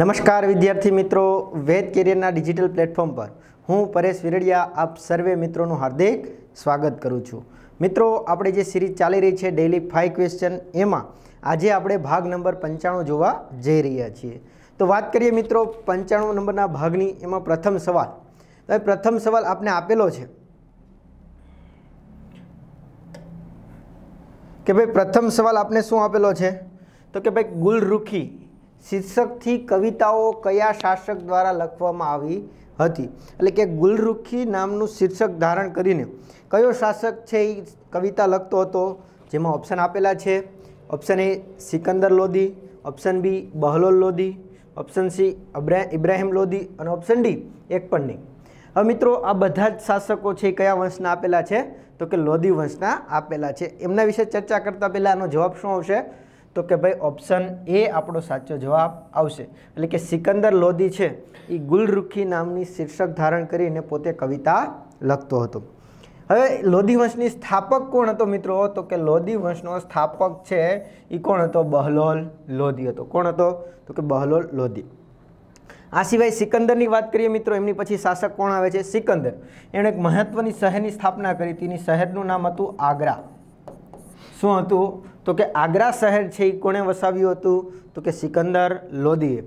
નમસ્કાર વિદ્યાર્થી મિત્રો વેદ કેરિયરના ડિજિટલ પ્લેટફોર્મ પર હું પરેશ વિરડિયા આપ સર્વે મિત્રોનું હાર્દિક સ્વાગત કરું છું મિત્રો આપણે જે સિરીઝ ચાલી રહી છે ડેઇલી ફાઇવ ક્વેશ્ચન એમાં આજે આપણે ભાગ નંબર પંચાણું જોવા જઈ રહ્યા છીએ તો વાત કરીએ મિત્રો પંચાણું નંબરના ભાગની એમાં પ્રથમ સવાલ હવે પ્રથમ સવાલ આપને આપેલો છે કે ભાઈ પ્રથમ સવાલ આપને શું આપેલો છે તો કે ભાઈ ગુલરૂખી શીર્ષકથી કવિતાઓ કયા શાસક દ્વારા લખવામાં આવી હતી એટલે કે ગુલરુખી નામનું શીર્ષક ધારણ કરીને કયો શાસક છે એ કવિતા લખતો હતો જેમાં ઓપ્શન આપેલા છે option A Sikandar Lodhi option B Bahlol Lodhi option C Ibrahim Lodhi અને ઓપ્શન ડી એક પણ નહીં હવે મિત્રો આ બધા જ શાસકો છે કયા વંશના આપેલા છે તો કે લોધી વંશના આપેલા છે એમના વિશે ચર્ચા કરતા પહેલાં આનો જવાબ શું આવશે તો કે ભાઈ ઓપ્શન એ આપણો સાચો જવાબ આવશે એટલે કે સિકંદર લોદી છે એ ગુલરુખી નામની શીર્ષક ધારણ કરીને પોતે કવિતા લખતો હતો હવે લોધી વંશની સ્થાપક કોણ હતો મિત્રો તો કે લોધી વંશનો સ્થાપક છે એ કોણ હતો બહલોલ લોધી હતો કોણ હતો તો કે બહલોલ લોધી આ સિવાય સિકંદરની વાત કરીએ મિત્રો એમની પછી શાસક કોણ આવે છે સિકંદર એણે એક મહત્વની શહેરની સ્થાપના કરી તેની શહેરનું નામ હતું આગ્રા શું હતું તો કે આગ્રા શહેર છે એ કોણે વસાવ્યું હતું તો કે સિકંદર લોદીએ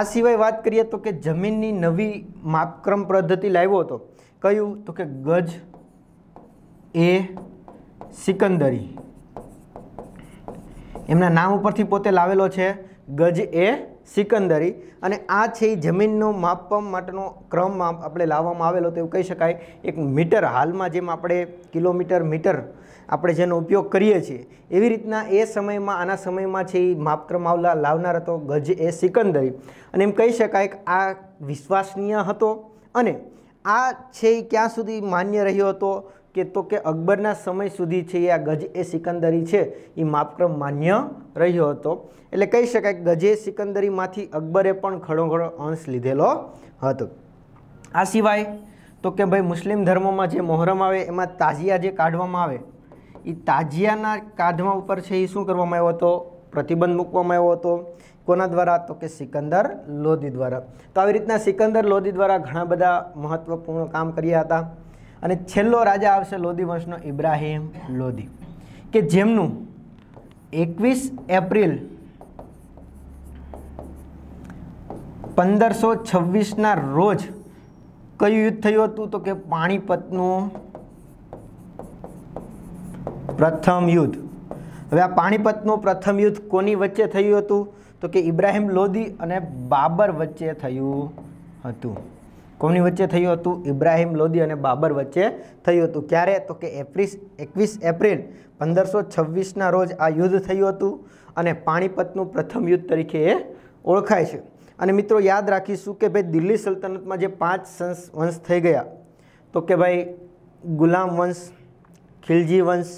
આ સિવાય વાત કરીએ તો કે જમીનની નવી માપક્રમ પદ્ધતિ લાવ્યો હતો કયું તો કે ગજ એ સિકંદરી એમના નામ ઉપરથી પોતે લાવેલો છે ગજ એ સિકંદરી અને આ છે એ જમીનનો માપવા માટેનો ક્રમ આપણે લાવવામાં આવેલો તો એવું કહી શકાય એક મીટર હાલમાં જેમ આપણે કિલોમીટર મીટર આપણે જેનો ઉપયોગ કરીએ છીએ એવી રીતના એ સમયમાં આના સમયમાં છે એ માપક્રમ આવલા લાવનાર હતો ગજ એ સિકંદરી અને એમ કહી શકાય કે આ વિશ્વસનીય હતો અને આ છે એ ક્યાં સુધી માન્ય રહ્યો હતો કે તો કે અકબરના સમય સુધી છે એ આ ગજ એ સિકંદરી છે એ માપક્રમ માન્ય રહ્યો હતો એટલે કહી શકાય કે ગજે સિકંદરીમાંથી અકબરે પણ ઘણો ઘણો અંશ લીધેલો હતો આ સિવાય તો કે ભાઈ મુસ્લિમ ધર્મમાં જે મોહરમ આવે એમાં તાજિયા જે કાઢવામાં આવે એ તાજિયાના કાઢવા ઉપર છે એ શું કરવામાં આવ્યો હતો પ્રતિબંધ મૂકવામાં આવ્યો હતો કોના દ્વારા તો કે સિકંદર લોધી દ્વારા તો આવી રીતના સિકંદર લોધી દ્વારા ઘણા બધા મહત્ત્વપૂર્ણ કામ કર્યા હતા અને છેલ્લો રાજા આવશે લોધી વંશનો ઇબ્રાહિમ લોધી કે જેમનું એકવીસ એપ્રિલ પંદરસો છવ્વીસના રોજ કયું યુદ્ધ થયું હતું તો કે પાણીપતનું પ્રથમ યુદ્ધ હવે આ પાણીપતનું પ્રથમ યુદ્ધ કોની વચ્ચે થયું હતું તો કે ઇબ્રાહિમ લોધી અને બાબર વચ્ચે થયું હતું કોની વચ્ચે થયું હતું ઇબ્રાહિમ લોદી અને બાબર વચ્ચે થયું હતું ક્યારે તો કે એપ્રિસ એકવીસ એપ્રિલ પંદરસો છવ્વીસના રોજ આ યુદ્ધ થયું હતું અને પાણીપતનું પ્રથમ યુદ્ધ તરીકે એ ઓળખાય છે અને મિત્રો યાદ રાખીશું કે ભાઈ દિલ્હી સલ્તનતમાં જે પાંચ વંશ થઈ ગયા તો કે ભાઈ ગુલામ વંશ ખિલજી વંશ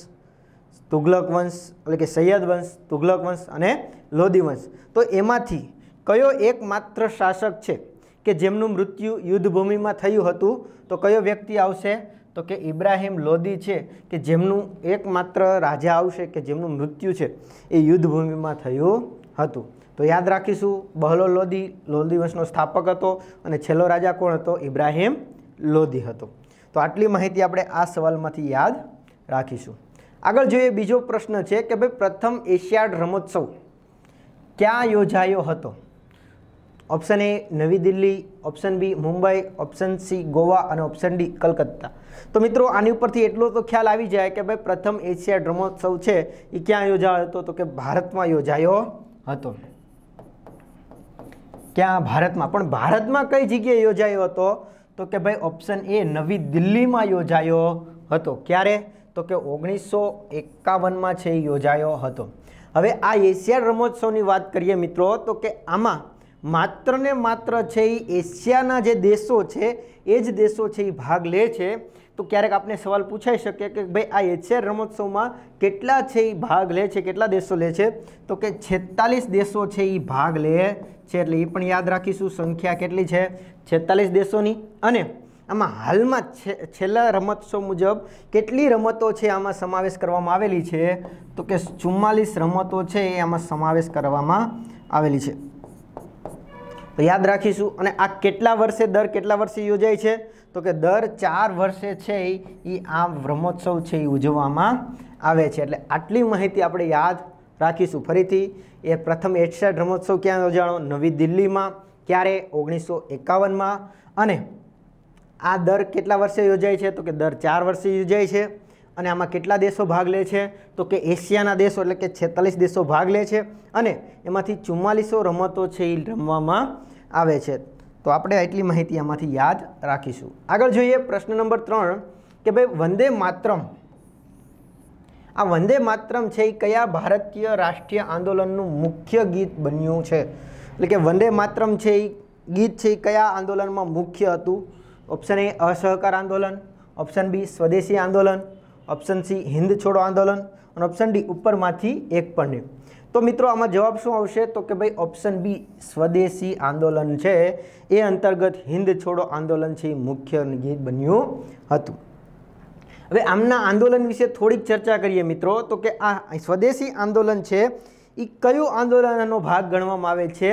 તુઘલક વંશ એટલે કે સૈયદ વંશ તુઘલક વંશ અને લોધી વંશ તો એમાંથી કયો એકમાત્ર શાસક છે કે જેમનું મૃત્યુ યુદ્ધભૂમિમાં થયું હતું તો કયો વ્યક્તિ આવશે તો કે ઇબ્રાહિમ લોદી છે કે જેમનું એકમાત્ર રાજા આવશે કે જેમનું મૃત્યુ છે એ યુદ્ધભૂમિમાં થયું હતું તો યાદ રાખીશું બહલો લોદી લોદી વંશનો સ્થાપક હતો અને છેલ્લો રાજા કોણ હતો ઇબ્રાહિમ લોદી હતો તો આટલી માહિતી આપણે આ સવાલમાંથી યાદ રાખીશું આગળ જોઈએ બીજો પ્રશ્ન છે કે ભાઈ પ્રથમ એશિયાડ રમોત્સવ ક્યાં યોજાયો હતો option A Navi Delhi option B Mumbai option C Goa અને ઓપ્શન ડી કલકત્તા તો મિત્રો આની ઉપરથી એટલો તો ખ્યાલ આવી જાય કે ભાઈ પ્રથમ એશિયા ડ્રમોત્સવ છે એ ક્યાં યોજાયો હતો તો કે ભારતમાં યોજાયો હતો ક્યાં ભારતમાં પણ ભારતમાં કઈ જગ્યાએ યોજાયો હતો તો કે ભાઈ ઓપ્શન એ નવી દિલ્હીમાં યોજાયો હતો ક્યારે તો કે ઓગણીસો એકાવનમાં છે યોજાયો હતો હવે આ એશિયા રમોત્સવની વાત કરીએ મિત્રો તો કે આમાં માત્ર ને માત્ર છે એ એશિયાના જે દેશો છે એ જ દેશો છે એ ભાગ લે છે તો ક્યારેક આપણે સવાલ પૂછાઈ શકીએ કે ભાઈ આ એશિયા રમતોત્સવમાં કેટલા છે એ ભાગ લે છે કેટલા દેશો લે છે તો કે છેતાલીસ દેશો છે એ ભાગ લે છે એટલે એ પણ યાદ રાખીશું સંખ્યા કેટલી છે છેતાલીસ દેશોની અને આમાં હાલમાં છેલ્લા રમતોત્સવ મુજબ કેટલી રમતો છે આમાં સમાવેશ કરવામાં આવેલી છે તો કે ચુમ્માલીસ રમતો છે એ આમાં સમાવેશ કરવામાં આવેલી છે તો યાદ રાખીશું અને આ કેટલા વર્ષે દર કેટલા વર્ષે યોજાય છે તો કે દર ચાર વર્ષે છે એ આ બ્રહ્મોત્સવ છે એ ઉજવવામાં આવે છે એટલે આટલી માહિતી આપણે યાદ રાખીશું ફરીથી એ પ્રથમ એશિયા રમોત્સવ ક્યાં યોજાણો નવી દિલ્હીમાં ક્યારે ઓગણીસો એકાવનમાં અને આ દર કેટલા વર્ષે યોજાય છે તો કે દર ચાર વર્ષે યોજાય છે અને આમાં કેટલા દેશો ભાગ લે છે તો કે એશિયાના દેશો એટલે કે છેતાલીસ દેશો ભાગ લે છે અને એમાંથી ચુમ્માલીસો રમતો છે એ રમવામાં આવે છે તો આપણે આટલી માહિતી આમાંથી યાદ રાખીશું આગળ જોઈએ પ્રશ્ન નંબર ત્રણ કે ભાઈ વંદે માત્રમ આ વંદે માત્રમ છે એ કયા ભારતીય રાષ્ટ્રીય આંદોલનનું મુખ્ય ગીત બન્યું છે એટલે કે વંદે માત્રમ છે એ ગીત છે એ કયા આંદોલનમાં મુખ્ય હતું ઓપ્શન એ અસહકાર આંદોલન ઓપ્શન બી સ્વદેશી આંદોલન ઓપ્શન સી હિન્દ છોડો આંદોલન અને ઓપ્શન ડી ઉપરમાંથી એક પણ નહીં તો મિત્રો આમાં જવાબ શું આવશે તો કે ભાઈ ઓપ્શન બી સ્વદેશી આંદોલન છે એ અંતર્ગત હિન્દ છોડો આંદોલન છે મુખ્ય ગીત બન્યું હતું હવે આમના આંદોલન વિશે થોડીક ચર્ચા કરીએ મિત્રો તો કે આ સ્વદેશી આંદોલન છે એ કયું આંદોલનનો ભાગ ગણવામાં આવે છે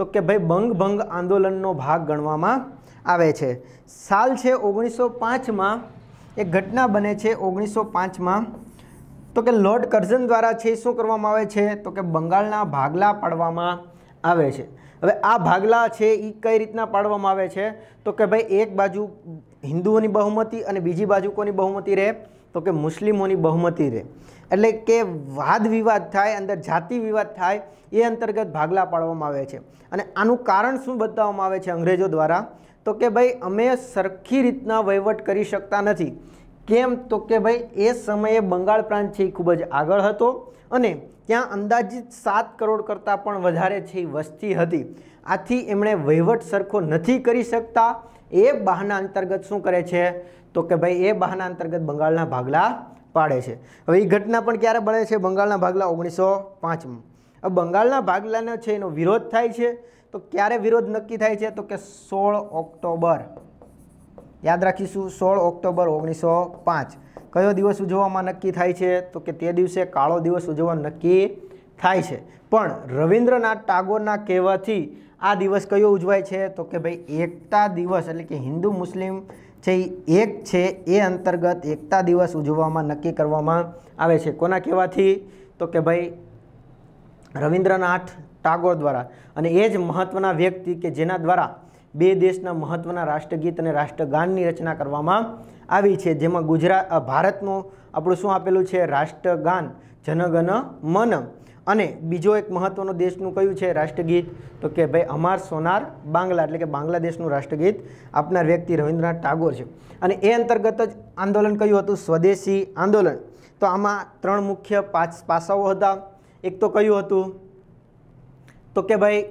તો કે ભાઈ બંગ ભંગ આંદોલનનો ભાગ ગણવામાં આવે છે સાલ છે ઓગણીસો પાંચમાં એ ઘટના બને છે ઓગણીસો પાંચમાં તો કે લોર્ડ કરઝન દ્વારા છે શું કરવામાં આવે છે તો કે બંગાળના ભાગલા પાડવામાં આવે છે હવે આ ભાગલા છે એ કઈ રીતના પાડવામાં આવે છે તો કે ભાઈ એક બાજુ હિન્દુઓની બહુમતી અને બીજી બાજુ કોની બહુમતી રહે તો કે મુસ્લિમોની બહુમતી રહે એટલે કે વાદ વિવાદ થાય અંદર જાતિ વિવાદ થાય એ અંતર્ગત ભાગલા પાડવામાં આવે છે અને આનું કારણ શું બતાવવામાં આવે છે અંગ્રેજો દ્વારા તો કે ભાઈ અમે સરખી રીતના વહીવટ કરી શકતા નથી કેમ તો કે ભાઈ એ સમયે બંગાળ પ્રાંત છે એ ખૂબ જ આગળ હતો અને ત્યાં અંદાજિત સાત કરોડ કરતાં પણ વધારે છે એ વસ્તી હતી આથી એમણે વહીવટ સરખો નથી કરી શકતા એ બહાના અંતર્ગત શું કરે છે તો કે ભાઈ એ બહાના અંતર્ગત બંગાળના ભાગલા પાડે છે હવે એ ઘટના પણ ક્યારે બને છે બંગાળના ભાગલા ઓગણીસો પાંચમાં બંગાળના ભાગલાનો છે એનો વિરોધ થાય છે તો ક્યારે વિરોધ નક્કી થાય છે તો કે સોળ ઓક્ટોબર યાદ રાખીશું સોળ ઓક્ટોબર ઓગણીસો પાંચ કયો દિવસ ઉજવવામાં નક્કી થાય છે તો કે તે દિવસે કાળો દિવસ ઉજવવા નક્કી થાય છે પણ રવિન્દ્રનાથ ટાગોરના કહેવાથી આ દિવસ કયો ઉજવાય છે તો કે ભાઈ એકતા દિવસ એટલે કે હિન્દુ મુસ્લિમ છે એક છે એ અંતર્ગત એકતા દિવસ ઉજવવામાં નક્કી કરવામાં આવે છે કોના કહેવાથી તો કે ભાઈ રવિન્દ્રનાથ ટાગોર દ્વારા અને એ જ મહત્ત્વના વ્યક્તિ કે જેના દ્વારા બે દેશના મહત્ત્વના રાષ્ટ્રગીત અને રાષ્ટ્રગાનની રચના કરવામાં આવી છે જેમાં ગુજરાત ભારતનું આપણું શું આપેલું છે રાષ્ટ્રગાન જનગન મન અને બીજો એક મહત્ત્વનો દેશનું કયું છે રાષ્ટ્રગીત તો કે ભાઈ અમાર સોનાર બાંગ્લા એટલે કે બાંગ્લાદેશનું રાષ્ટ્રગીત આપનાર વ્યક્તિ રવિન્દ્રનાથ ટાગોર છે અને એ અંતર્ગત જ આંદોલન કયું હતું સ્વદેશી આંદોલન તો આમાં ત્રણ મુખ્ય પાંચ પાસાઓ હતા એક તો કયું હતું તો કે ભાઈ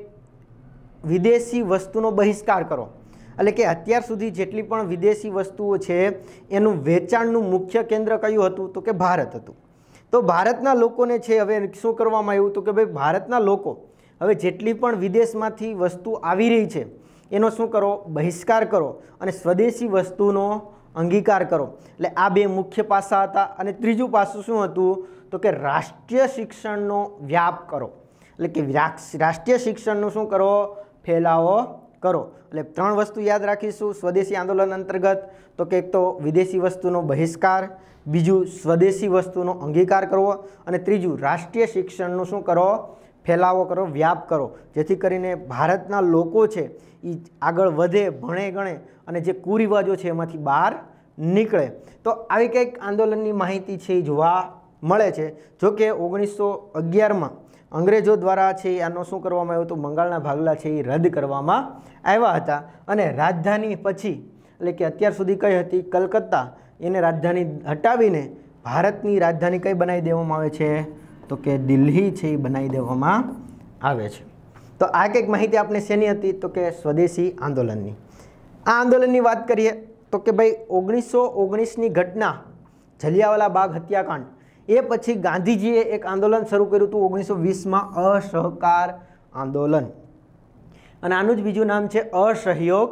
વિદેશી વસ્તુનો બહિષ્કાર કરો એટલે કે અત્યાર સુધી જેટલી પણ વિદેશી વસ્તુઓ છે એનું વેચાણનું મુખ્ય કેન્દ્ર કયું હતું તો કે ભારત હતું તો ભારતના લોકોને છે હવે શું કરવામાં આવ્યું તો કે ભાઈ ભારતના લોકો હવે જેટલી પણ વિદેશમાંથી વસ્તુ આવી રહી છે એનો શું કરો બહિષ્કાર કરો અને સ્વદેશી વસ્તુનો અંગીકાર કરો એટલે આ બે મુખ્ય પાસા હતા અને ત્રીજું પાસું શું હતું તો કે રાષ્ટ્રીય શિક્ષણનો વ્યાપ કરો એટલે કે રાષ્ટ્રીય શિક્ષણનું શું કરો ફેલાવો કરો એટલે ત્રણ વસ્તુ યાદ રાખીશું સ્વદેશી આંદોલન અંતર્ગત તો કે એક તો વિદેશી વસ્તુનો બહિષ્કાર બીજું સ્વદેશી વસ્તુનો અંગીકાર કરવો અને ત્રીજું રાષ્ટ્રીય શિક્ષણનું શું કરો ફેલાવો કરો વ્યાપ કરો જેથી કરીને ભારતના લોકો છે એ આગળ વધે ભણે ગણે અને જે કુરિવાજો છે એમાંથી બહાર નીકળે તો આવી કંઈક આંદોલનની માહિતી છે એ જોવા મળે છે જોકે ઓગણીસો અગિયારમાં અંગ્રેજો દ્વારા છે આનો શું કરવામાં આવ્યું હતું બંગાળના ભાગલા છે એ રદ કરવામાં આવ્યા હતા અને રાજધાની પછી એટલે કે અત્યાર સુધી કઈ હતી કલકત્તા એને રાજધાની હટાવીને ભારતની રાજધાની કઈ બનાવી દેવામાં આવે છે તો કે દિલ્હી છે એ બનાવી દેવામાં આવે છે તો આ કંઈક માહિતી આપણે શેની હતી તો કે સ્વદેશી આંદોલનની આ આંદોલનની વાત કરીએ તો કે ભાઈ ઓગણીસો ઓગણીસની ઘટના જલિયાવાલા બાગ હત્યાકાંડ એ પછી ગાંધીજીએ એક આંદોલન શરૂ કર્યું હતું ઓગણીસો વીસમાં અસહકાર આંદોલન અને આનું જ બીજું નામ છે અસહયોગ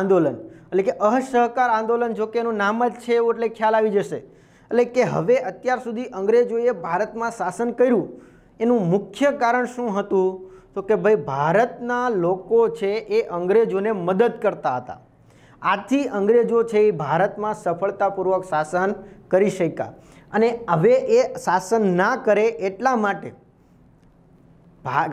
આંદોલન એટલે કે અસહકાર આંદોલન જો કે એનું નામ જ છે એવું એટલે ખ્યાલ આવી જશે એટલે કે હવે અત્યાર સુધી અંગ્રેજોએ ભારતમાં શાસન કર્યું એનું મુખ્ય કારણ શું હતું તો કે ભાઈ ભારતના લોકો છે એ અંગ્રેજોને મદદ કરતા હતા આથી અંગ્રેજો છે એ ભારતમાં સફળતાપૂર્વક શાસન કરી શક્યા અને હવે એ શાસન ના કરે એટલા માટે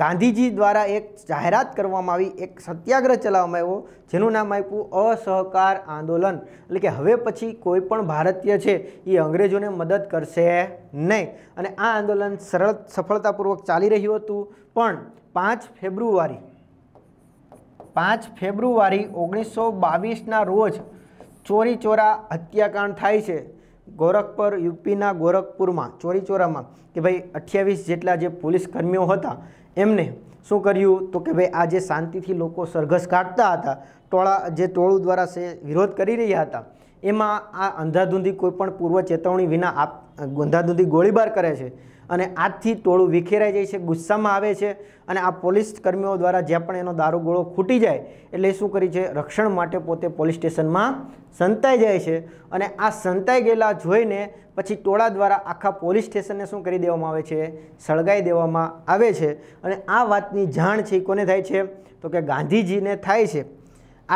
ગાંધીજી દ્વારા એક જાહેરાત કરવામાં આવી એક સત્યાગ્રહ ચલાવવામાં આવ્યો જેનું નામ આપ્યું અસહકાર આંદોલન એટલે કે હવે પછી કોઈ પણ ભારતીય છે એ અંગ્રેજોને મદદ કરશે નહીં અને આ આંદોલન સરળ સફળતાપૂર્વક ચાલી રહ્યું હતું પણ પાંચ ફેબ્રુઆરી પાંચ ફેબ્રુઆરી ઓગણીસો બાવીસના રોજ ચોરી ચોરા હત્યાકાંડ થાય છે ગોરખપુર યુપીના ગોરખપુરમાં ચોરીચોરામાં કે ભાઈ અઠ્યાવીસ જેટલા જે પોલીસ કર્મીઓ હતા એમને શું કર્યું તો કે ભાઈ આ જે શાંતિથી લોકો સરઘસ કાઢતા હતા ટોળા જે ટોળું દ્વારા સે વિરોધ કરી રહ્યા હતા એમાં આ અંધાધૂંધી કોઈપણ પૂર્વ ચેતવણી વિના આપ અંધાધૂંધી ગોળીબાર કરે છે અને આજથી ટોળું વિખેરાઈ જાય છે ગુસ્સામાં આવે છે અને આ પોલીસ કર્મીઓ દ્વારા જ્યાં પણ એનો દારૂગોળો ખૂટી જાય એટલે શું કરી છે રક્ષણ માટે પોતે પોલીસ સ્ટેશનમાં સંતાઈ જાય છે અને આ સંતાઈ ગયેલા જોઈને પછી ટોળા દ્વારા આખા પોલીસ સ્ટેશનને શું કરી દેવામાં આવે છે સળગાઈ દેવામાં આવે છે અને આ વાતની જાણ છે કોને થાય છે તો કે ગાંધીજીને થાય છે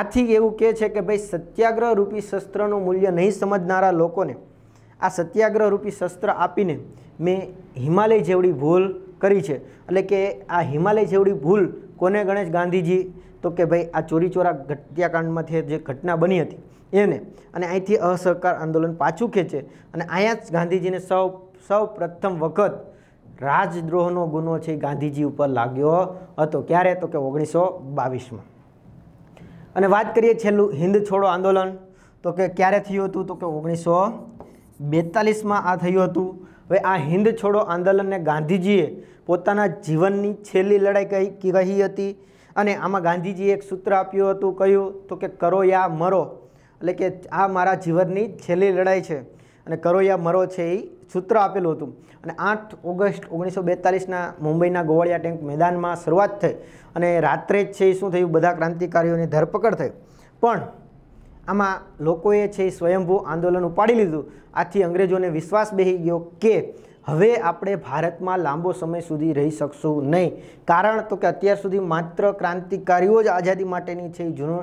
આથી એવું કહે છે કે ભાઈ સત્યાગ્રહ રૂપી શસ્ત્રનું મૂલ્ય નહીં સમજનારા લોકોને આ સત્યાગ્રહ રૂપી શસ્ત્ર આપીને મેં હિમાલય જેવડી ભૂલ કરી છે એટલે કે આ હિમાલય જેવડી ભૂલ કોને ગણેશ ગાંધીજી તો કે ભાઈ આ ચોરી ચોરા ઘટ્યાકાંડમાંથી જે ઘટના બની હતી એને અને અહીંથી અસહકાર આંદોલન પાછું ખેંચે અને અહીંયા જ ગાંધીજીને સૌ સૌ પ્રથમ વખત રાજદ્રોહનો ગુનો છે ગાંધીજી ઉપર લાગ્યો હતો ક્યારે તો કે ઓગણીસો બાવીસમાં અને વાત કરીએ છેલ્લું હિન્દ છોડો આંદોલન તો કે ક્યારે થયું હતું તો કે ઓગણીસો બેતાલીસમાં આ થયું હતું હવે આ હિન્દ છોડો આંદોલનને ગાંધીજીએ પોતાના જીવનની છેલ્લી લડાઈ કહી કહી હતી અને આમાં ગાંધીજીએ એક સૂત્ર આપ્યું હતું કહ્યું તો કે કરો યા મરો એટલે કે આ મારા જીવનની છેલ્લી લડાઈ છે અને કરો યા મરો છે એ સૂત્ર આપેલું હતું અને આઠ ઓગસ્ટ ઓગણીસો બેતાલીસના મુંબઈના ગોવાળિયા ટેન્ક મેદાનમાં શરૂઆત થઈ અને રાત્રે જ છે એ શું થયું બધા ક્રાંતિકારીઓની ધરપકડ થઈ પણ આમાં લોકોએ છે એ સ્વયંભૂ આંદોલન ઉપાડી લીધું આથી અંગ્રેજોને વિશ્વાસ બેસી ગયો કે હવે આપણે ભારતમાં લાંબો સમય સુધી રહી શકશું નહીં કારણ તો કે અત્યાર સુધી માત્ર ક્રાંતિકારીઓ જ આઝાદી માટેની છે જૂનો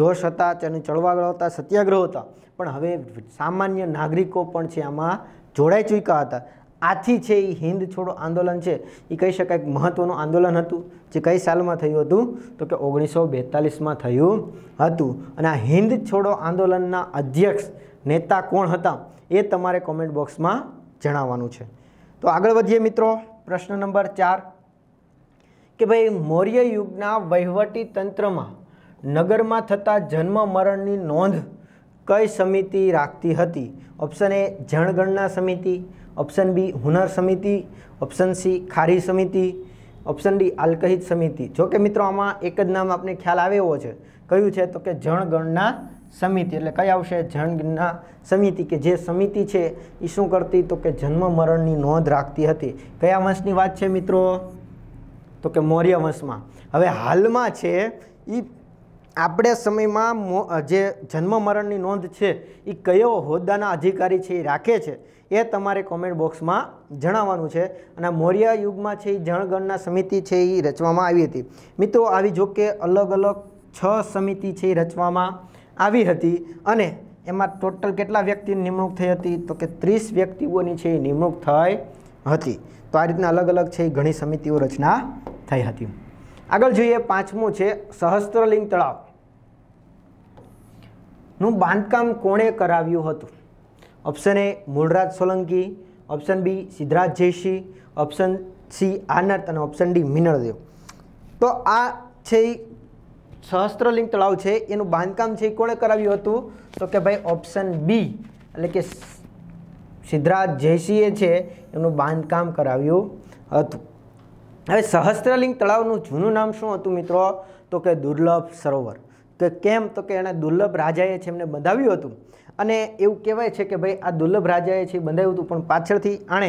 જોશ હતા તેને ચળવાગળ હતા સત્યાગ્રહ હતા પણ હવે સામાન્ય નાગરિકો પણ છે આમાં જોડાઈ ચૂક્યા હતા આથી છે એ હિન્દ છોડો આંદોલન છે એ કહી શકાય મહત્ત્વનું આંદોલન હતું જે કઈ સાલમાં થયું હતું તો કે ઓગણીસો બેતાલીસમાં થયું હતું અને આ હિન્દ છોડો આંદોલનના અધ્યક્ષ નેતા કોણ હતા એ તમારે કોમેન્ટ બોક્સમાં જણાવવાનું છે તો આગળ વધીએ મિત્રો પ્રશ્ન નંબર ચાર કે ભાઈ મૌર્ય યુગના વહીવટી તંત્રમાં નગરમાં થતા જન્મ મરણની નોંધ કઈ સમિતિ રાખતી હતી ઓપ્શન એ જણગણના સમિતિ ઓપ્શન બી હુનર સમિતિ ઓપ્શન સી ખારી સમિતિ ઓપ્શન ડી આલ્કહિત સમિતિ જો કે મિત્રો આમાં એક જ નામ આપને ખ્યાલ આવે એવો છે કયું છે તો કે જણગણના સમિતિ એટલે કઈ આવશે જણગણના સમિતિ કે જે સમિતિ છે એ શું કરતી તો કે જન્મ મરણની નોંધ રાખતી હતી કયા વંશની વાત છે મિત્રો તો કે મૌર્ય વંશમાં હવે હાલમાં છે એ આપણે સમયમાં જે જન્મ મરણની નોંધ છે એ કયો હોદ્દાના અધિકારી છે એ રાખે છે એ તમારે કોમેન્ટ બોક્સમાં જણાવવાનું છે અને મૌર્ય યુગમાં છે એ જણગણના સમિતિ છે એ રચવામાં આવી હતી મિત્રો આવી જો કે અલગ અલગ છ સમિતિ છે એ રચવામાં આવી હતી અને એમાં ટોટલ કેટલા વ્યક્તિની નિમણૂક થઈ હતી તો કે ત્રીસ વ્યક્તિઓની છે એ નિમણૂક થઈ હતી તો આ રીતના અલગ અલગ છે ઘણી સમિતિઓ રચના થઈ હતી આગળ જોઈએ પાંચમું છે સહસ્ત્રલિંગ તળાવ નું બાંધકામ કોણે કરાવ્યું હતું option A Mulraj Solanki option B Siddhraj Jaysinh option C Anat અને ઓપ્શન ડી મિનળદેવ તો આ છે એ સહસ્ત્રલિંગ તળાવ છે એનું બાંધકામ છે એ કોણે કરાવ્યું હતું તો કે ભાઈ ઓપ્શન બી એટલે કે સિદ્ધરાજ જયસિંહે છે એનું બાંધકામ કરાવ્યું હતું હવે સહસ્ત્રલિંગ તળાવનું જૂનું નામ શું હતું મિત્રો તો કે દુર્લભ સરોવર તો કેમ તો કે એણે દુર્લભ રાજાએ છે એમને બંધાવ્યું હતું અને એવું કહેવાય છે કે ભાઈ આ દુર્લભ રાજાએ છે બંધાવ્યું હતું પણ પાછળથી આણે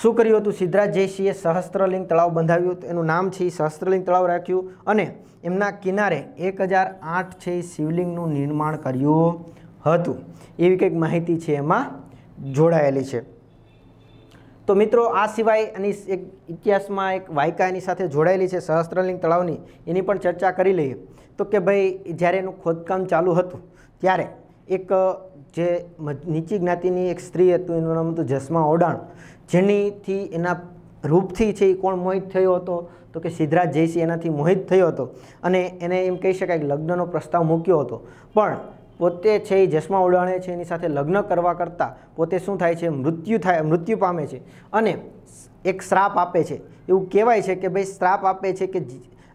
શું કર્યું હતું સિદ્ધરાજ જયસિંહે સહસ્ત્રલિંગ તળાવ બંધાવ્યું હતું એનું નામ છે સહસ્ત્રલિંગ તળાવ રાખ્યું અને એમના કિનારે એક હજાર આઠ છે શિવલિંગનું નિર્માણ કર્યું હતું એવી કંઈક માહિતી છે એમાં જોડાયેલી છે તો મિત્રો આ સિવાય એની એક ઇતિહાસમાં એક વાયકા એની સાથે જોડાયેલી છે સહસ્ત્રલિંગ તળાવની એની પણ ચર્ચા કરી લઈએ તો કે ભાઈ જ્યારે એનું ખોદકામ ચાલુ હતું ત્યારે એક જે નીચી જ્ઞાતિની એક સ્ત્રી હતું એનું નામ હતું જસમા ઓડાણ જેનીથી એના રૂપથી છે એ કોણ મોહિત થયો હતો તો કે સિદ્ધરાજ જયસિંહ એનાથી મોહિત થયો હતો અને એને એમ કહી શકાય કે લગ્નનો પ્રસ્તાવ મૂક્યો હતો પણ પોતે છે એ જસમા ઉડાણે છે એની સાથે લગ્ન કરવા કરતાં પોતે શું થાય છે મૃત્યુ થાય મૃત્યુ પામે છે અને એક શ્રાપ આપે છે એવું કહેવાય છે કે ભાઈ શ્રાપ આપે છે કે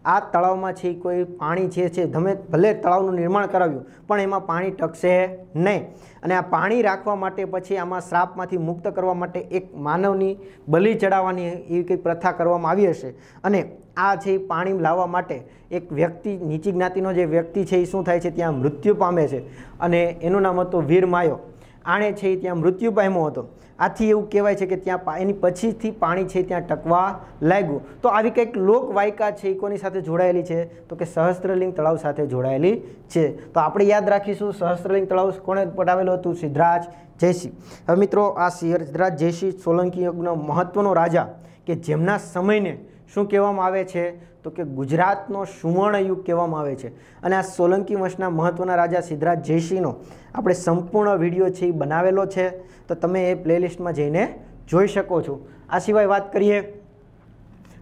આ તળાવમાં છે કોઈ પાણી છે છે તમે ભલે તળાવનું નિર્માણ કરાવ્યું પણ એમાં પાણી ટકશે નહીં અને આ પાણી રાખવા માટે પછી આમાં શ્રાપમાંથી મુક્ત કરવા માટે એક માનવની બલી ચડાવવાની એવી કંઈ પ્રથા કરવામાં આવી હશે અને આ છે પાણી લાવવા માટે એક વ્યક્તિ નીચી જ્ઞાતિનો જે વ્યક્તિ છે એ શું થાય છે ત્યાં મૃત્યુ પામે છે અને એનું નામ હતું વીર માયો આણે છે એ ત્યાં મૃત્યુ પામ્યો હતો આથી એવું કહેવાય છે કે ત્યાં એની પછીથી પાણી છે ત્યાં ટકવા લાગ્યું તો આવી કંઈક લોકવાયકા છે એ કોની સાથે જોડાયેલી છે તો કે સહસ્ત્રલિંગ તળાવ સાથે જોડાયેલી છે તો આપણે યાદ રાખીશું સહસ્ત્રલિંગ તળાવ કોણે પટાવેલું હતું સિદ્ધરાજ જયસિંહ હવે મિત્રો આ સિદ્ધરાજ જયસિંહ સોલંકી યુગનો મહત્ત્વનો રાજા કે જેમના સમયને શું કહેવામાં આવે છે તો કે ગુજરાતનો સુવર્ણ યુગ કહેવામાં આવે છે અને આ સોલંકી વંશના મહત્ત્વના રાજા સિદ્ધરાજ જયસિંહનો આપણે સંપૂર્ણ વિડીયો છે એ બનાવેલો છે તો તમે એ પ્લેલિસ્ટમાં જઈને જોઈ શકો છો આ સિવાય વાત કરીએ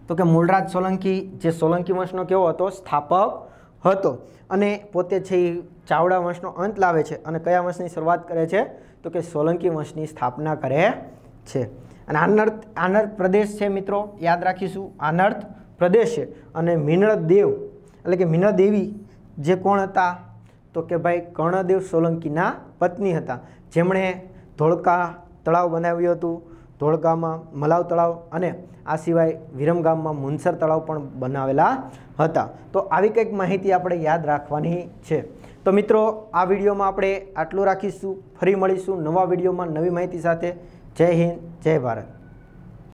તો કે મૂળરાજ સોલંકી જે સોલંકી વંશનો કેવો હતો સ્થાપક હતો અને પોતે છે એ ચાવડા વંશનો અંત લાવે છે અને કયા વંશની શરૂઆત કરે છે તો કે સોલંકી વંશની સ્થાપના કરે છે અને આનર્થ આનર્થ પ્રદેશ છે મિત્રો યાદ રાખીશું આનર્થ પ્રદેશ છે અને મિનળ દેવ એટલે કે મિનળ દેવી જે કોણ હતા તો કે ભાઈ કર્ણદેવ સોલંકીના પત્ની હતા જેમણે ધોળકા તળાવ બનાવ્યું હતું ધોળકામાં મલાવ તળાવ અને આ સિવાય વિરમગામમાં મુનસર તળાવ પણ બનાવેલા હતા તો આવી કંઈક માહિતી આપણે યાદ રાખવાની છે તો મિત્રો આ વિડીયોમાં આપણે આટલું રાખીશું ફરી મળીશું નવા વિડીયોમાં નવી માહિતી સાથે જય હિન્દ જય ભારત